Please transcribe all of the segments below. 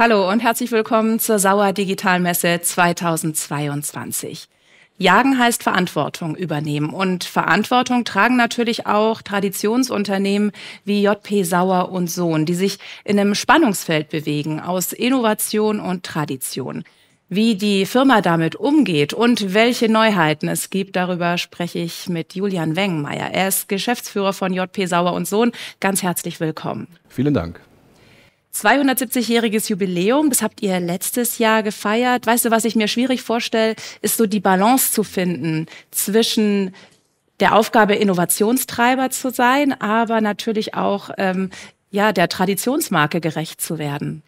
Hallo und herzlich willkommen zur Sauer Digitalmesse 2022. Jagen heißt Verantwortung übernehmen und Verantwortung tragen natürlich auch Traditionsunternehmen wie JP Sauer und Sohn, die sich in einem Spannungsfeld bewegen aus Innovation und Tradition. Wie die Firma damit umgeht und welche Neuheiten es gibt, darüber spreche ich mit Julian Wengenmeier. Er ist Geschäftsführer von JP Sauer und Sohn. Ganz herzlich willkommen. Vielen Dank. 270-jähriges Jubiläum, das habt ihr letztes Jahr gefeiert. Weißt du, was ich mir schwierig vorstelle, ist so die Balance zu finden zwischen der Aufgabe, Innovationstreiber zu sein, aber natürlich auch ähm, ja, der Traditionsmarke gerecht zu werden.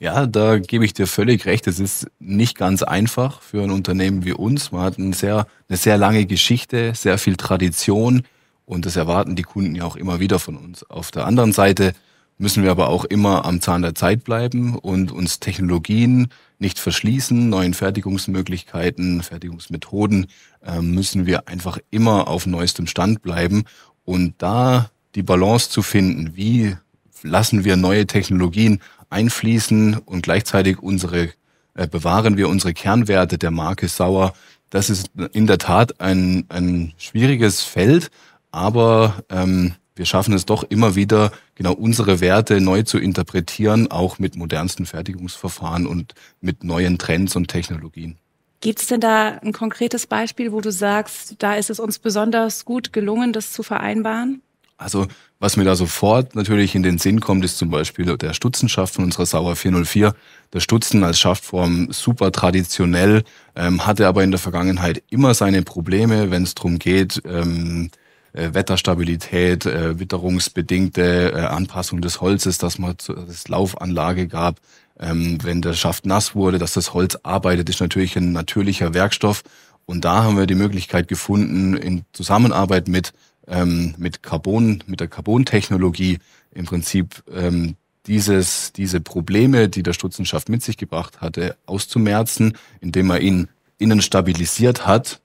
Ja, da gebe ich dir völlig recht. Es ist nicht ganz einfach für ein Unternehmen wie uns. Man hat ein sehr, eine sehr lange Geschichte, sehr viel Tradition und das erwarten die Kunden ja auch immer wieder von uns. Auf der anderen Seite müssen wir aber auch immer am Zahn der Zeit bleiben und uns Technologien nicht verschließen, neuen Fertigungsmöglichkeiten, Fertigungsmethoden äh, müssen wir einfach immer auf neuestem Stand bleiben und da die Balance zu finden, wie lassen wir neue Technologien einfließen und gleichzeitig unsere äh, bewahren wir unsere Kernwerte der Marke Sauer. Das ist in der Tat ein, ein schwieriges Feld, aber ähm, wir schaffen es doch immer wieder, genau unsere Werte neu zu interpretieren, auch mit modernsten Fertigungsverfahren und mit neuen Trends und Technologien. Gibt es denn da ein konkretes Beispiel, wo du sagst, da ist es uns besonders gut gelungen, das zu vereinbaren? Also was mir da sofort natürlich in den Sinn kommt, ist zum Beispiel der Stutzenschaft von unserer Sauer 404. Der Stutzen als Schaftform super traditionell, ähm, hatte aber in der Vergangenheit immer seine Probleme, wenn es darum geht, ähm, äh, Wetterstabilität, äh, witterungsbedingte äh, Anpassung des Holzes, dass man das Laufanlage gab. Ähm, wenn der Schaft nass wurde, dass das Holz arbeitet, ist natürlich ein natürlicher Werkstoff. Und da haben wir die Möglichkeit gefunden, in Zusammenarbeit mit, ähm, mit Carbon, mit der Carbon-Technologie im Prinzip ähm, dieses, diese Probleme, die der Stutzenschaft mit sich gebracht hatte, auszumerzen, indem er ihn innen stabilisiert hat,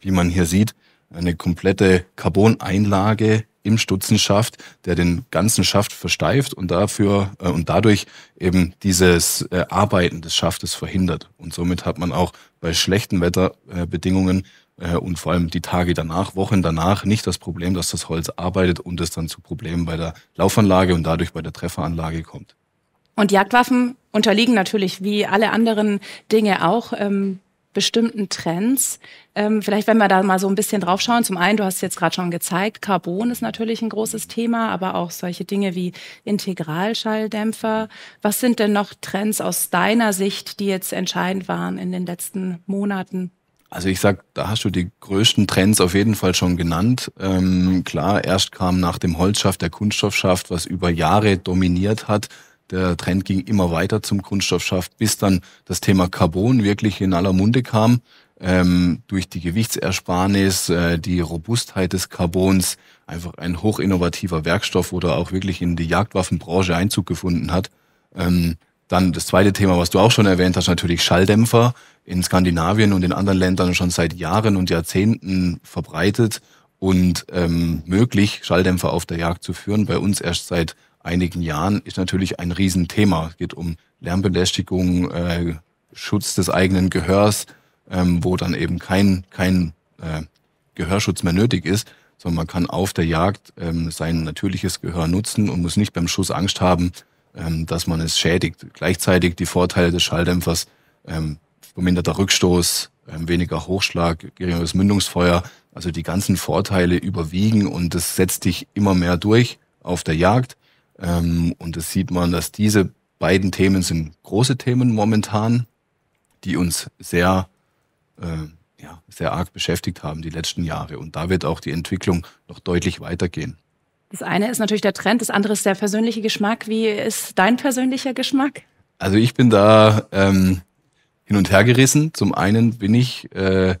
wie man hier sieht, eine komplette Carboneinlage im Stutzenschaft, der den ganzen Schaft versteift und dafür äh, und dadurch eben dieses äh, Arbeiten des Schaftes verhindert. Und somit hat man auch bei schlechten Wetterbedingungen äh, und vor allem die Tage danach, Wochen danach, nicht das Problem, dass das Holz arbeitet und es dann zu Problemen bei der Laufanlage und dadurch bei der Trefferanlage kommt. Und Jagdwaffen unterliegen natürlich wie alle anderen Dinge auch ähm, bestimmten Trends. Ähm, vielleicht, wenn wir da mal so ein bisschen drauf schauen. Zum einen, du hast es jetzt gerade schon gezeigt, Carbon ist natürlich ein großes Thema, aber auch solche Dinge wie Integralschalldämpfer. Was sind denn noch Trends aus deiner Sicht, die jetzt entscheidend waren in den letzten Monaten? Also ich sag, da hast du die größten Trends auf jeden Fall schon genannt. Ähm, klar, erst kam nach dem Holzschaft der Kunststoffschaft, was über Jahre dominiert hat. Der Trend ging immer weiter zum Kunststoffschaft, bis dann das Thema Carbon wirklich in aller Munde kam. Ähm, durch die Gewichtsersparnis, äh, die Robustheit des Carbons, einfach ein hochinnovativer Werkstoff oder auch wirklich in die Jagdwaffenbranche Einzug gefunden hat. Ähm, dann das zweite Thema, was du auch schon erwähnt hast, natürlich Schalldämpfer in Skandinavien und in anderen Ländern schon seit Jahren und Jahrzehnten verbreitet und ähm, möglich, Schalldämpfer auf der Jagd zu führen. Bei uns erst seit einigen Jahren, ist natürlich ein Riesenthema. Es geht um Lärmbelästigung, äh, Schutz des eigenen Gehörs, ähm, wo dann eben kein, kein äh, Gehörschutz mehr nötig ist, sondern man kann auf der Jagd ähm, sein natürliches Gehör nutzen und muss nicht beim Schuss Angst haben, ähm, dass man es schädigt. Gleichzeitig die Vorteile des Schalldämpfers, ähm, verminderter Rückstoß, ähm, weniger Hochschlag, geringeres Mündungsfeuer, also die ganzen Vorteile überwiegen und das setzt dich immer mehr durch auf der Jagd. Ähm, und das sieht man, dass diese beiden Themen sind große Themen momentan, die uns sehr, äh, ja, sehr arg beschäftigt haben die letzten Jahre. Und da wird auch die Entwicklung noch deutlich weitergehen. Das eine ist natürlich der Trend, das andere ist der persönliche Geschmack. Wie ist dein persönlicher Geschmack? Also ich bin da ähm, hin und her gerissen. Zum einen bin ich äh,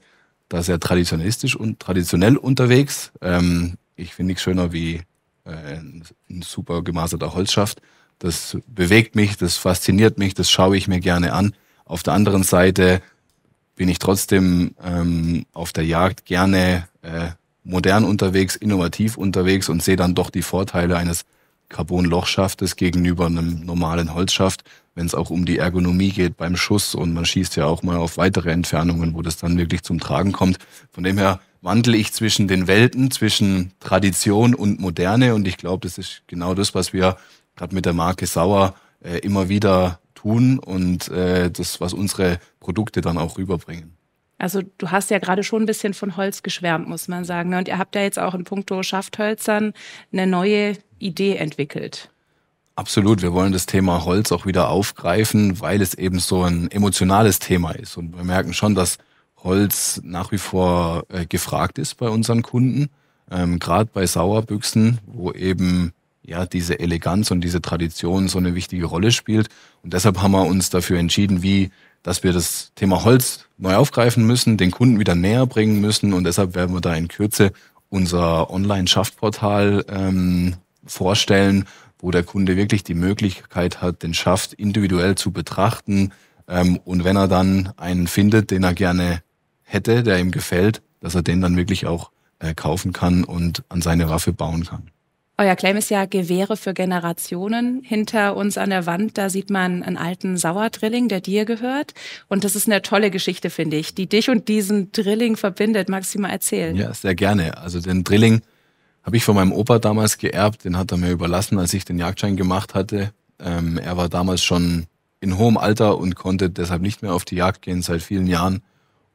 da sehr traditionistisch und traditionell unterwegs. Ähm, ich finde nichts schöner wie ein, äh, ein super gemaserter Holzschaft. Das bewegt mich, das fasziniert mich, das schaue ich mir gerne an. Auf der anderen Seite bin ich trotzdem ähm, auf der Jagd gerne äh, modern unterwegs, innovativ unterwegs und sehe dann doch die Vorteile eines Carbon-Lochschaftes gegenüber einem normalen Holzschaft, wenn es auch um die Ergonomie geht beim Schuss und man schießt ja auch mal auf weitere Entfernungen, wo das dann wirklich zum Tragen kommt. Von dem her wandle ich zwischen den Welten, zwischen Tradition und Moderne. Und ich glaube, das ist genau das, was wir gerade mit der Marke Sauer äh, immer wieder tun und äh, das, was unsere Produkte dann auch rüberbringen. Also du hast ja gerade schon ein bisschen von Holz geschwärmt, muss man sagen. Ne? Und ihr habt ja jetzt auch in puncto Schafthölzern eine neue Idee entwickelt. Absolut, wir wollen das Thema Holz auch wieder aufgreifen, weil es eben so ein emotionales Thema ist. Und wir merken schon, dass Holz nach wie vor äh, gefragt ist bei unseren Kunden. Ähm, Gerade bei Sauerbüchsen, wo eben ja diese Eleganz und diese Tradition so eine wichtige Rolle spielt. Und deshalb haben wir uns dafür entschieden, wie dass wir das Thema Holz neu aufgreifen müssen, den Kunden wieder näher bringen müssen. Und deshalb werden wir da in Kürze unser Online-Schaftportal ähm, vorstellen, wo der Kunde wirklich die Möglichkeit hat, den Schaft individuell zu betrachten. Ähm, und wenn er dann einen findet, den er gerne hätte, der ihm gefällt, dass er den dann wirklich auch äh, kaufen kann und an seine Waffe bauen kann. Euer Claim ist ja Gewehre für Generationen. Hinter uns an der Wand, da sieht man einen alten Sauerdrilling, der dir gehört. Und das ist eine tolle Geschichte, finde ich, die dich und diesen Drilling verbindet. Magst du mal erzählen? Ja, sehr gerne. Also den Drilling habe ich von meinem Opa damals geerbt. Den hat er mir überlassen, als ich den Jagdschein gemacht hatte. Ähm, er war damals schon in hohem Alter und konnte deshalb nicht mehr auf die Jagd gehen seit vielen Jahren.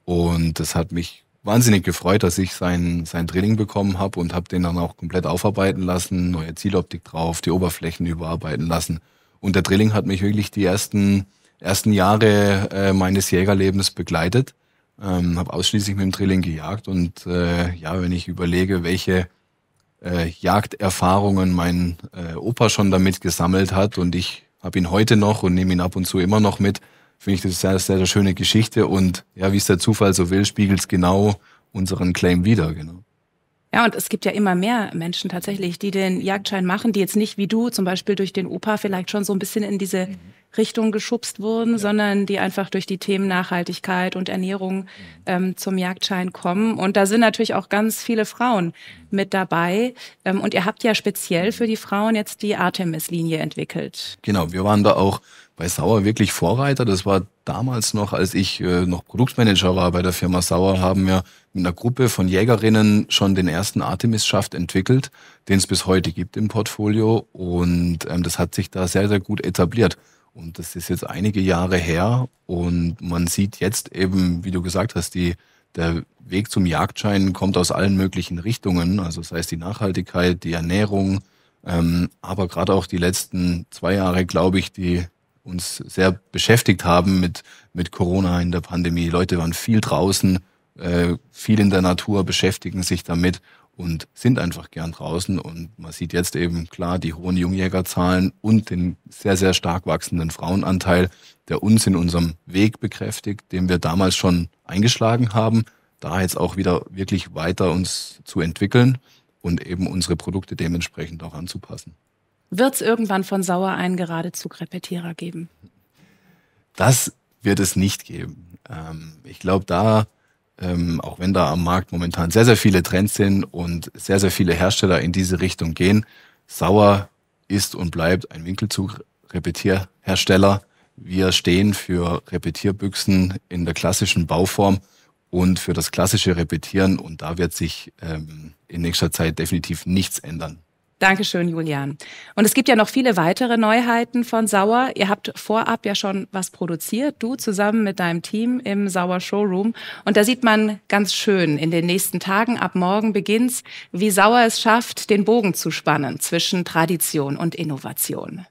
Und das hat mich wahnsinnig gefreut, dass ich sein, sein Training bekommen habe und habe den dann auch komplett aufarbeiten lassen, neue Zieloptik drauf, die Oberflächen überarbeiten lassen. Und der Drilling hat mich wirklich die ersten, ersten Jahre äh, meines Jägerlebens begleitet. Ähm, habe ausschließlich mit dem Drilling gejagt und äh, ja, wenn ich überlege, welche äh, Jagderfahrungen mein äh, Opa schon damit gesammelt hat und ich habe ihn heute noch und nehme ihn ab und zu immer noch mit, finde ich das ist eine sehr, sehr schöne Geschichte und ja, wie es der Zufall so will, spiegelt es genau unseren Claim wieder, genau. Ja, und es gibt ja immer mehr Menschen tatsächlich, die den Jagdschein machen, die jetzt nicht wie du zum Beispiel durch den Opa vielleicht schon so ein bisschen in diese mhm. Richtung geschubst wurden, ja. sondern die einfach durch die Themen Nachhaltigkeit und Ernährung mhm. ähm, zum Jagdschein kommen. Und da sind natürlich auch ganz viele Frauen mhm. mit dabei. Ähm, und ihr habt ja speziell für die Frauen jetzt die Artemis-Linie entwickelt. Genau, wir waren da auch bei Sauer wirklich Vorreiter. Das war damals noch, als ich äh, noch Produktmanager war bei der Firma Sauer, haben wir mit einer Gruppe von Jägerinnen schon den ersten Artemis-Schaft entwickelt, den es bis heute gibt im Portfolio. Und ähm, das hat sich da sehr, sehr gut etabliert. Und das ist jetzt einige Jahre her und man sieht jetzt eben, wie du gesagt hast, die, der Weg zum Jagdschein kommt aus allen möglichen Richtungen. Also das heißt die Nachhaltigkeit, die Ernährung, ähm, aber gerade auch die letzten zwei Jahre, glaube ich, die uns sehr beschäftigt haben mit, mit Corona in der Pandemie. Leute waren viel draußen, äh, viel in der Natur, beschäftigen sich damit und sind einfach gern draußen. Und man sieht jetzt eben klar die hohen Jungjägerzahlen und den sehr, sehr stark wachsenden Frauenanteil, der uns in unserem Weg bekräftigt, den wir damals schon eingeschlagen haben, da jetzt auch wieder wirklich weiter uns zu entwickeln und eben unsere Produkte dementsprechend auch anzupassen. Wird es irgendwann von Sauer einen geradezu Repetierer geben? Das wird es nicht geben. Ähm, ich glaube, da ähm, auch wenn da am Markt momentan sehr, sehr viele Trends sind und sehr, sehr viele Hersteller in diese Richtung gehen. Sauer ist und bleibt ein Winkelzug-Repetierhersteller. Wir stehen für Repetierbüchsen in der klassischen Bauform und für das klassische Repetieren und da wird sich ähm, in nächster Zeit definitiv nichts ändern. Dankeschön, Julian. Und es gibt ja noch viele weitere Neuheiten von Sauer. Ihr habt vorab ja schon was produziert, du zusammen mit deinem Team im Sauer Showroom. Und da sieht man ganz schön in den nächsten Tagen, ab morgen beginnt's, wie Sauer es schafft, den Bogen zu spannen zwischen Tradition und Innovation.